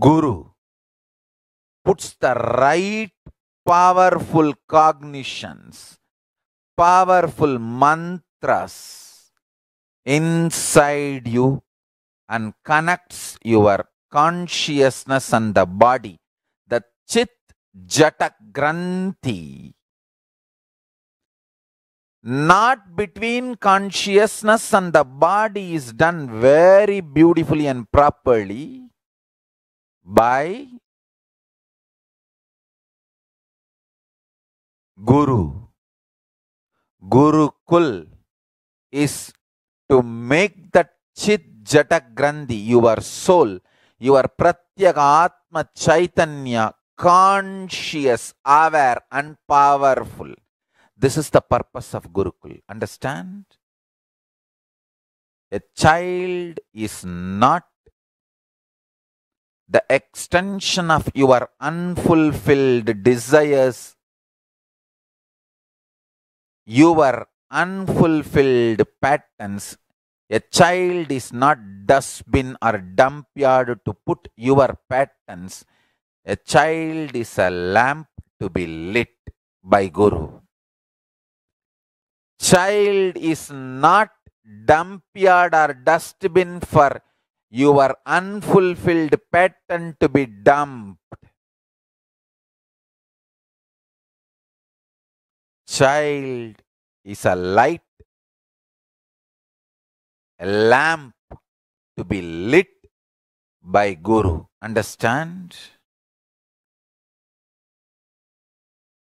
Guru puts the right powerful cognitions, powerful mantras inside you and connects your consciousness and the body. The Chit Jatak Granthi. Not between consciousness and the body is done very beautifully and properly by Guru. Gurukul is to make the chit jatak grandi, your soul, your pratyakatma chaitanya, conscious, aware, and powerful. This is the purpose of Gurukul. Understand? A child is not the extension of your unfulfilled desires, your unfulfilled patterns. A child is not dustbin or dump yard to put your patterns. A child is a lamp to be lit by Guru. Child is not dump yard or dustbin for your unfulfilled pattern to be dumped. Child is a light, a lamp to be lit by Guru. Understand?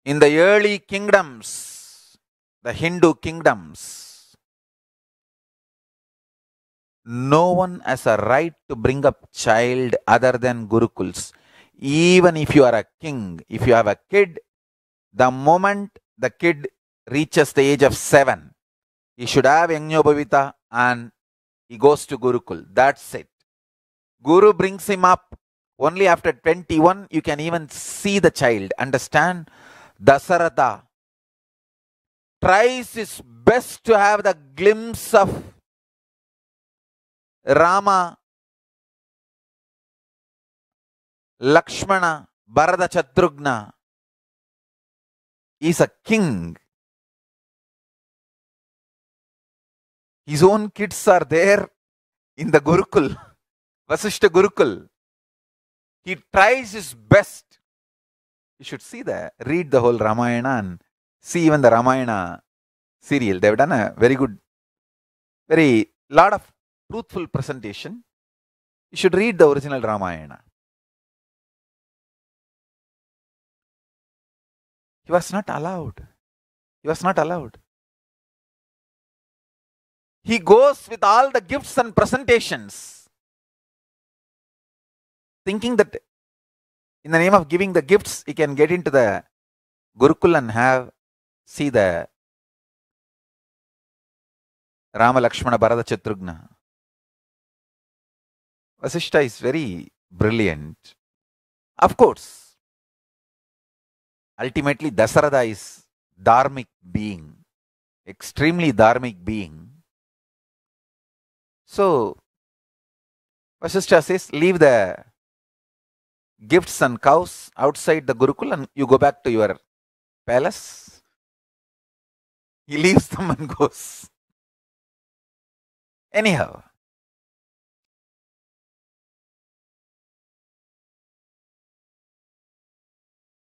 In the early kingdoms, the Hindu kingdoms, no one has a right to bring up child other than gurukuls even if you are a king if you have a kid the moment the kid reaches the age of 7 he should have Bhavita and he goes to gurukul that's it guru brings him up only after 21 you can even see the child understand dasaratha tries his best to have the glimpse of Rama Lakshmana Bharata Shatrughna is a king his own kids are there in the Gurukul, Vasishta Gurukul. He tries his best. You should see the Read the whole Ramayana and see even the Ramayana serial. They've done a very good, very lot of truthful presentation, you should read the original Ramayana. He was not allowed. He was not allowed. He goes with all the gifts and presentations, thinking that in the name of giving the gifts, he can get into the Gurukul and have, see the Rama Lakshmana Bharata Chatrugna. Vasishta is very brilliant. Of course, ultimately Dasarada is dharmic being, extremely dharmic being. So, Vasishta says, leave the gifts and cows outside the Gurukul and you go back to your palace. He leaves them and goes. Anyhow,